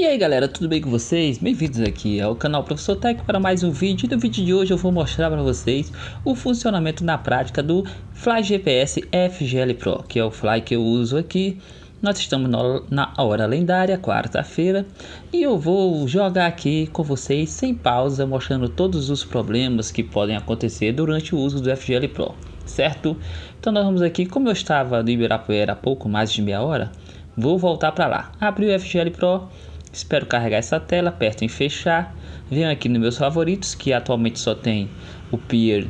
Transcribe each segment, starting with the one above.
E aí galera, tudo bem com vocês? Bem-vindos aqui ao canal Professor Tech para mais um vídeo. E no vídeo de hoje eu vou mostrar para vocês o funcionamento na prática do Fly GPS FGL Pro, que é o Fly que eu uso aqui. Nós estamos na hora lendária, quarta-feira, e eu vou jogar aqui com vocês sem pausa, mostrando todos os problemas que podem acontecer durante o uso do FGL Pro, certo? Então nós vamos aqui, como eu estava no Ibirapuera há pouco mais de meia hora, vou voltar para lá. Abri o FGL Pro, Espero carregar essa tela, aperto em fechar. Venho aqui nos meus favoritos, que atualmente só tem o Pier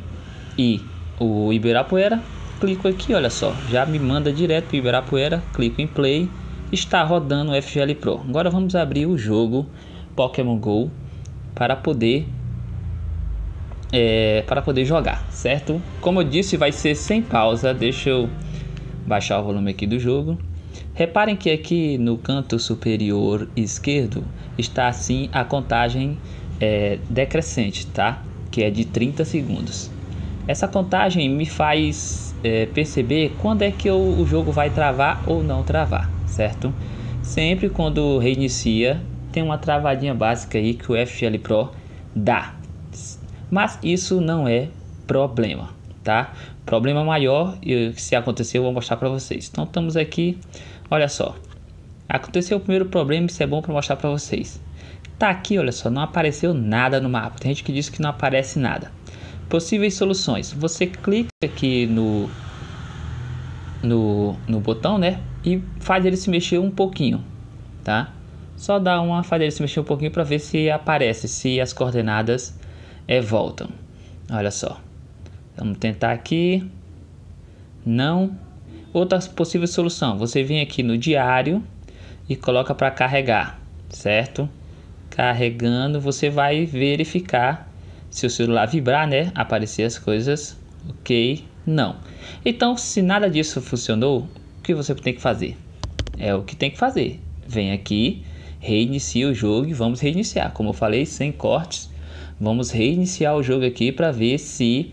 e o Ibirapuera. Clico aqui, olha só, já me manda direto para Ibirapuera. Clico em play, está rodando o FGL Pro. Agora vamos abrir o jogo Pokémon Go para poder é, para poder jogar, certo? Como eu disse, vai ser sem pausa. Deixa eu baixar o volume aqui do jogo. Reparem que aqui no canto superior esquerdo está assim a contagem é, decrescente, tá? Que é de 30 segundos. Essa contagem me faz é, perceber quando é que o jogo vai travar ou não travar, certo? Sempre quando reinicia, tem uma travadinha básica aí que o FL Pro dá. Mas isso não é problema, tá? Problema maior, se acontecer eu vou mostrar para vocês. Então estamos aqui Olha só. Aconteceu o primeiro problema, isso é bom para mostrar para vocês. Tá aqui, olha só, não apareceu nada no mapa. Tem gente que diz que não aparece nada. Possíveis soluções. Você clica aqui no no, no botão, né? E faz ele se mexer um pouquinho, tá? Só dá uma faz ele se mexer um pouquinho para ver se aparece, se as coordenadas é, voltam. Olha só. Vamos tentar aqui. Não. Outra possível solução, você vem aqui no diário e coloca para carregar, certo? Carregando, você vai verificar se o celular vibrar, né? Aparecer as coisas, ok? Não. Então, se nada disso funcionou, o que você tem que fazer? É o que tem que fazer. Vem aqui, reinicia o jogo e vamos reiniciar. Como eu falei, sem cortes, vamos reiniciar o jogo aqui para ver se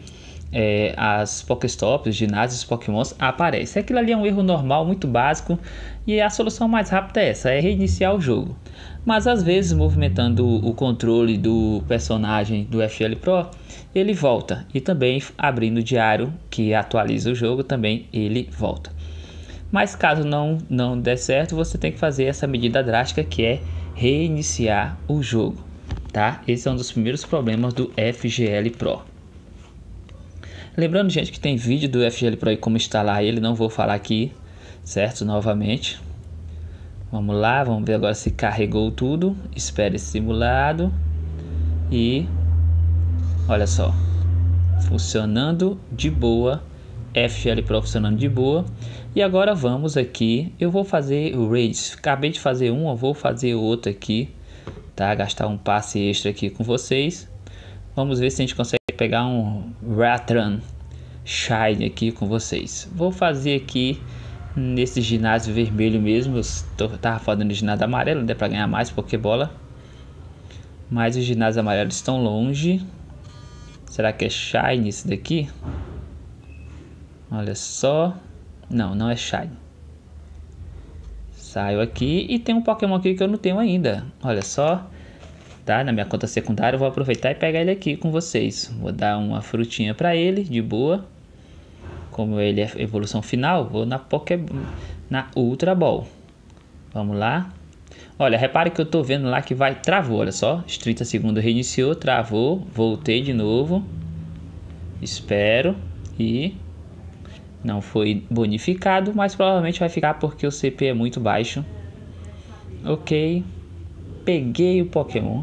é, as Pokéstops, ginásios Pokémons aparecem. Aquilo ali é um erro normal, muito básico, e a solução mais rápida é essa, é reiniciar o jogo. Mas às vezes, movimentando o controle do personagem do FL Pro, ele volta. E também abrindo o diário que atualiza o jogo, também ele volta. Mas caso não, não der certo, você tem que fazer essa medida drástica que é reiniciar o jogo. Tá? Esse é um dos primeiros problemas do FGL Pro. Lembrando, gente, que tem vídeo do FL Pro aí como instalar ele, não vou falar aqui, certo? Novamente. Vamos lá, vamos ver agora se carregou tudo. Espere simulado. E olha só. Funcionando de boa. FL Pro funcionando de boa. E agora vamos aqui. Eu vou fazer o race. Acabei de fazer um, eu vou fazer outro aqui. Tá? Gastar um passe extra aqui com vocês. Vamos ver se a gente consegue pegar um Ratran Shine aqui com vocês. Vou fazer aqui nesse ginásio vermelho mesmo. Eu tava fazendo ginásio amarelo, não né, dá para ganhar mais Pokébola. Mas os ginásios amarelos estão longe. Será que é Shine esse daqui? Olha só. Não, não é Shine. Saiu aqui e tem um Pokémon aqui que eu não tenho ainda. Olha só tá? Na minha conta secundária, eu vou aproveitar e pegar ele aqui com vocês. Vou dar uma frutinha para ele, de boa. Como ele é evolução final, vou na Poké... na Ultra Ball. Vamos lá. Olha, repare que eu tô vendo lá que vai... Travou, olha só. 30 segundos reiniciou, travou. Voltei de novo. Espero. E... Não foi bonificado, mas provavelmente vai ficar porque o CP é muito baixo. Ok. Peguei o Pokémon.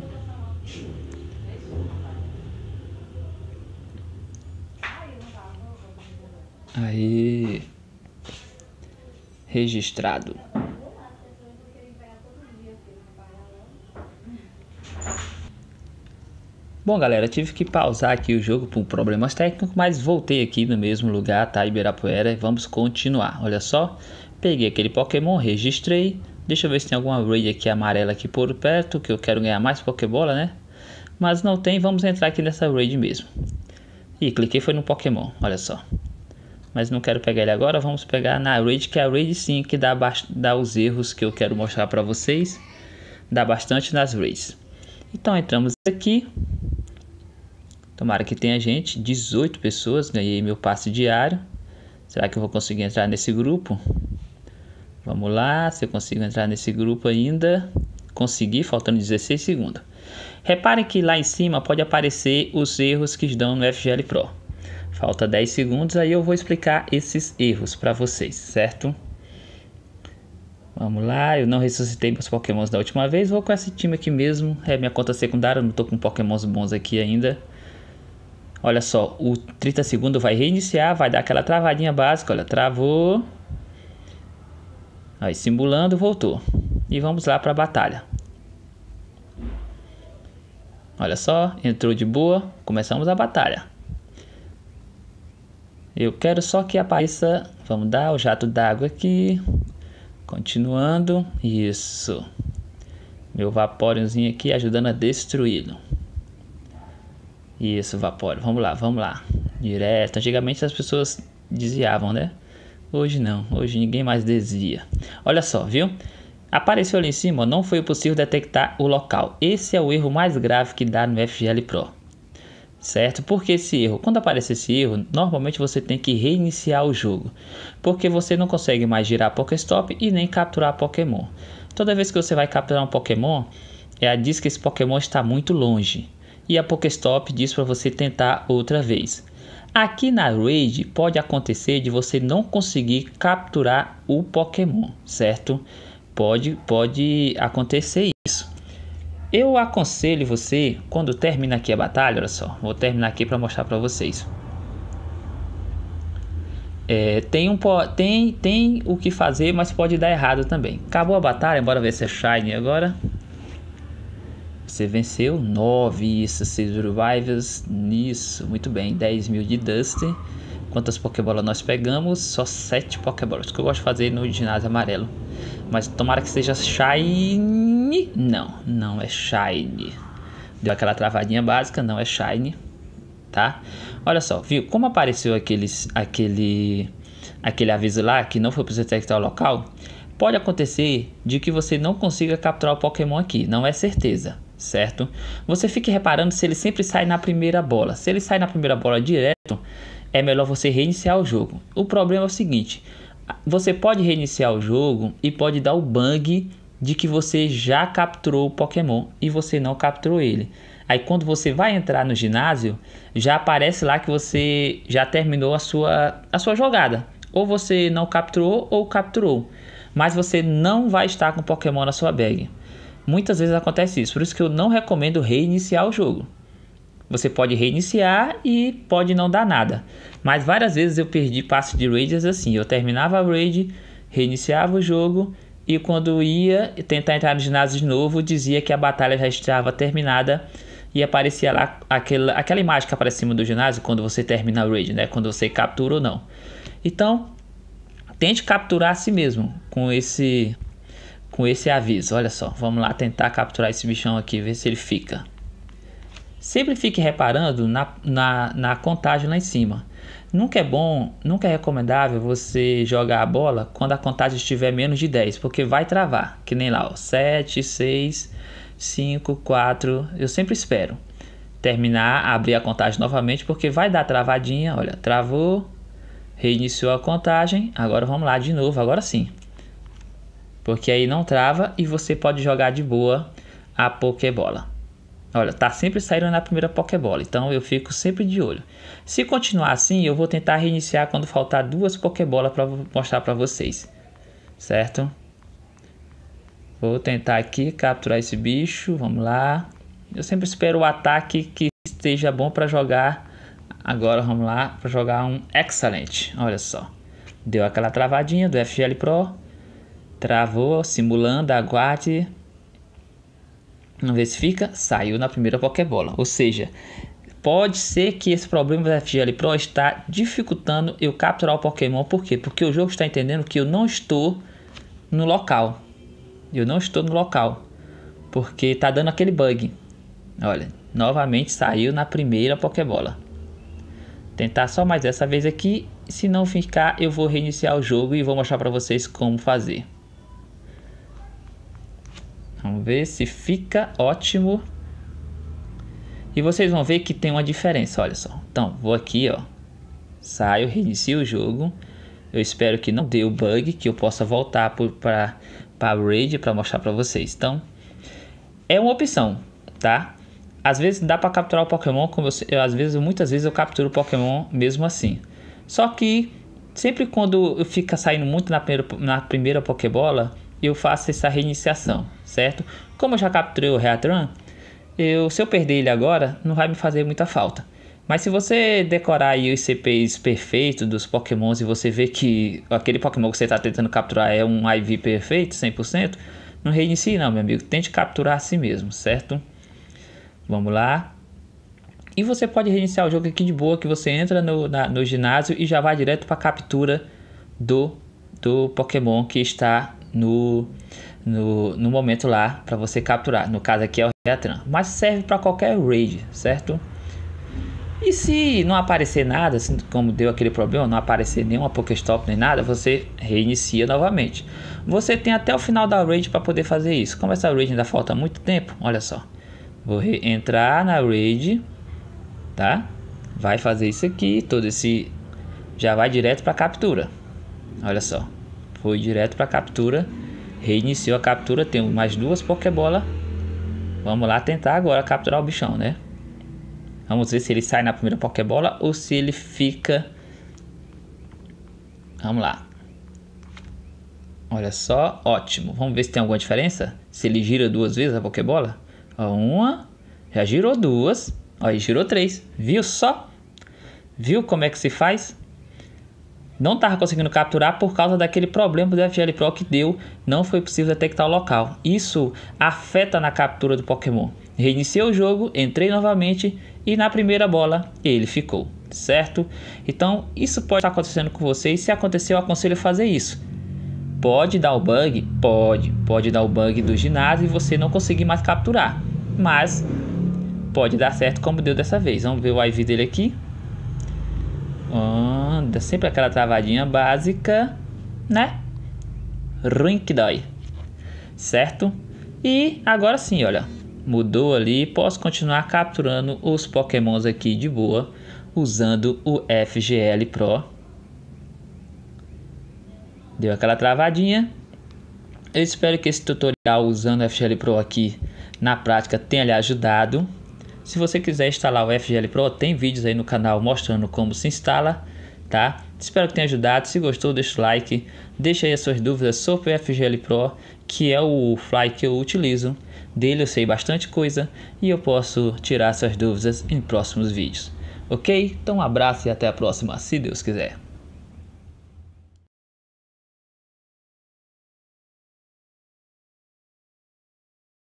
Aí. Registrado. Bom, galera, tive que pausar aqui o jogo por problemas técnicos, mas voltei aqui no mesmo lugar, tá? Ibirapuera, e vamos continuar. Olha só, peguei aquele Pokémon, registrei. Deixa eu ver se tem alguma raid aqui amarela aqui por perto, que eu quero ganhar mais Pokébola, né? Mas não tem, vamos entrar aqui nessa raid mesmo. E cliquei foi no Pokémon, olha só mas não quero pegar ele agora. Vamos pegar na RAID, que é a RAID sim que dá, dá os erros que eu quero mostrar para vocês. Dá bastante nas RAIDs. Então entramos aqui. Tomara que tenha gente. 18 pessoas. Ganhei meu passe diário. Será que eu vou conseguir entrar nesse grupo? Vamos lá, se eu consigo entrar nesse grupo ainda. Consegui, faltando 16 segundos. Reparem que lá em cima pode aparecer os erros que dão no FGL Pro. Falta 10 segundos, aí eu vou explicar esses erros para vocês, certo? Vamos lá, eu não ressuscitei meus pokémons da última vez, vou com esse time aqui mesmo. É minha conta secundária, não tô com pokémons bons aqui ainda. Olha só, o 30 segundo vai reiniciar, vai dar aquela travadinha básica, olha, travou. Aí simulando, voltou. E vamos lá para a batalha. Olha só, entrou de boa, começamos a batalha. Eu quero só que apareça. Vamos dar o jato d'água aqui. Continuando. Isso. Meu vapóriozinho aqui ajudando a destruí-lo. Isso, vapor. Vamos lá, vamos lá. Direto. Antigamente as pessoas desviavam, né? Hoje não. Hoje ninguém mais desvia. Olha só, viu? Apareceu ali em cima, não foi possível detectar o local. Esse é o erro mais grave que dá no FGL Pro certo? Por que esse erro? Quando aparece esse erro, normalmente você tem que reiniciar o jogo, porque você não consegue mais girar Pokéstop e nem capturar Pokémon. Toda vez que você vai capturar um Pokémon, ela é diz que esse Pokémon está muito longe, e a Pokéstop diz para você tentar outra vez. Aqui na Raid pode acontecer de você não conseguir capturar o Pokémon, certo? Pode, pode acontecer isso. Eu aconselho você, quando termina aqui a batalha, olha só, vou terminar aqui para mostrar para vocês. É, tem, um, tem, tem o que fazer, mas pode dar errado também. Acabou a batalha, bora ver se é Shine agora. Você venceu 9, isso, 6 revivals, nisso, muito bem, 10 mil de Dust. Quantas Pokébolas nós pegamos? Só 7 Pokébolas, que eu gosto de fazer no ginásio amarelo. Mas tomara que seja Shine Shine? Não, não é Shine. Deu aquela travadinha básica, não é Shine, tá? Olha só, viu como apareceu aqueles, aquele, aquele aviso lá que não foi para detectar o local? Pode acontecer de que você não consiga capturar o Pokémon aqui, não é certeza, certo? Você fique reparando se ele sempre sai na primeira bola. Se ele sai na primeira bola direto, é melhor você reiniciar o jogo. O problema é o seguinte: você pode reiniciar o jogo e pode dar o bug de que você já capturou o Pokémon e você não capturou ele. Aí quando você vai entrar no ginásio, já aparece lá que você já terminou a sua, a sua jogada. Ou você não capturou ou capturou. Mas você não vai estar com o Pokémon na sua bag. Muitas vezes acontece isso, por isso que eu não recomendo reiniciar o jogo. Você pode reiniciar e pode não dar nada. Mas várias vezes eu perdi passos de raids assim. Eu terminava a raid, reiniciava o jogo e quando ia tentar entrar no ginásio de novo, dizia que a batalha já estava terminada e aparecia lá aquela, aquela imagem que aparece em cima do ginásio quando você termina o raid, né? Quando você captura ou não. Então, tente capturar a si mesmo com esse com esse aviso. Olha só, vamos lá tentar capturar esse bichão aqui, ver se ele fica. Sempre fique reparando na, na, na contagem lá em cima. Nunca é bom, nunca é recomendável você jogar a bola quando a contagem estiver menos de 10, porque vai travar, que nem lá, ó, 7, 6, 5, 4, eu sempre espero terminar, abrir a contagem novamente, porque vai dar travadinha, olha, travou, reiniciou a contagem, agora vamos lá de novo, agora sim. Porque aí não trava e você pode jogar de boa a Pokébola. Olha, tá sempre saindo na primeira Pokébola, então eu fico sempre de olho. Se continuar assim, eu vou tentar reiniciar quando faltar duas Pokébolas para mostrar para vocês. Certo? Vou tentar aqui capturar esse bicho, vamos lá. Eu sempre espero o ataque que esteja bom para jogar. Agora vamos lá para jogar um excelente. Olha só. Deu aquela travadinha do FGL Pro. Travou, simulando, aguarde. Vamos ver se fica. Saiu na primeira Pokébola. Ou seja, pode ser que esse problema da FGL Pro está dificultando eu capturar o Pokémon. Por quê? Porque o jogo está entendendo que eu não estou no local. Eu não estou no local. Porque está dando aquele bug. Olha, novamente saiu na primeira Pokébola. Tentar só mais essa vez aqui. Se não ficar, eu vou reiniciar o jogo e vou mostrar para vocês como fazer. Vamos ver se fica ótimo. E vocês vão ver que tem uma diferença, olha só. Então, vou aqui, ó. Saio, reinicio o jogo. Eu espero que não dê o bug, que eu possa voltar para a raid para mostrar para vocês. Então, é uma opção, tá? Às vezes dá para capturar o Pokémon, como eu, eu, às vezes, muitas vezes eu capturo o Pokémon mesmo assim. Só que sempre quando eu fica saindo muito na primeira, na primeira Pokébola, eu faço essa reiniciação, certo? Como eu já capturei o Reatran, eu, se eu perder ele agora, não vai me fazer muita falta. Mas se você decorar aí os CPS perfeitos dos pokémons e você ver que aquele pokémon que você está tentando capturar é um IV perfeito, 100%, não reinicie não, meu amigo. Tente capturar a si mesmo, certo? Vamos lá. E você pode reiniciar o jogo aqui de boa, que você entra no, na, no ginásio e já vai direto para a captura do, do pokémon que está no, no, no momento lá para você capturar. No caso aqui é o Reatran, mas serve para qualquer raid, certo? E se não aparecer nada, assim como deu aquele problema, não aparecer nenhuma Pokéstop nem nada, você reinicia novamente. Você tem até o final da raid para poder fazer isso. Como essa raid ainda falta muito tempo, olha só. Vou entrar na raid, tá? Vai fazer isso aqui, todo esse já vai direto para captura. Olha só. Foi direto para a captura. Reiniciou a captura. Tem mais duas Pokébola. Vamos lá tentar agora capturar o bichão, né? Vamos ver se ele sai na primeira Pokébola ou se ele fica. Vamos lá. Olha só, ótimo. Vamos ver se tem alguma diferença. Se ele gira duas vezes a Pokébola. Ó, uma. Já girou duas. Ó, girou três. Viu só? Viu como é que se faz? não estava conseguindo capturar por causa daquele problema do FGL Pro que deu, não foi possível detectar o local. Isso afeta na captura do Pokémon. Reiniciei o jogo, entrei novamente e na primeira bola ele ficou, certo? Então isso pode estar acontecendo com vocês. se aconteceu, aconselho fazer isso. Pode dar o bug? Pode. Pode dar o bug do ginásio e você não conseguir mais capturar. Mas pode dar certo como deu dessa vez. Vamos ver o IV dele aqui. Ah dá sempre aquela travadinha básica, né? Ruim que dói, certo? E agora sim, olha, mudou ali, posso continuar capturando os pokémons aqui de boa, usando o FGL Pro. Deu aquela travadinha. Eu espero que esse tutorial usando o FGL Pro aqui na prática tenha lhe ajudado. Se você quiser instalar o FGL Pro, tem vídeos aí no canal mostrando como se instala tá? Espero que tenha ajudado. Se gostou, deixa o like. Deixa aí as suas dúvidas sobre o FGL Pro, que é o Fly que eu utilizo. Dele eu sei bastante coisa e eu posso tirar suas dúvidas em próximos vídeos. Ok? Então um abraço e até a próxima, se Deus quiser.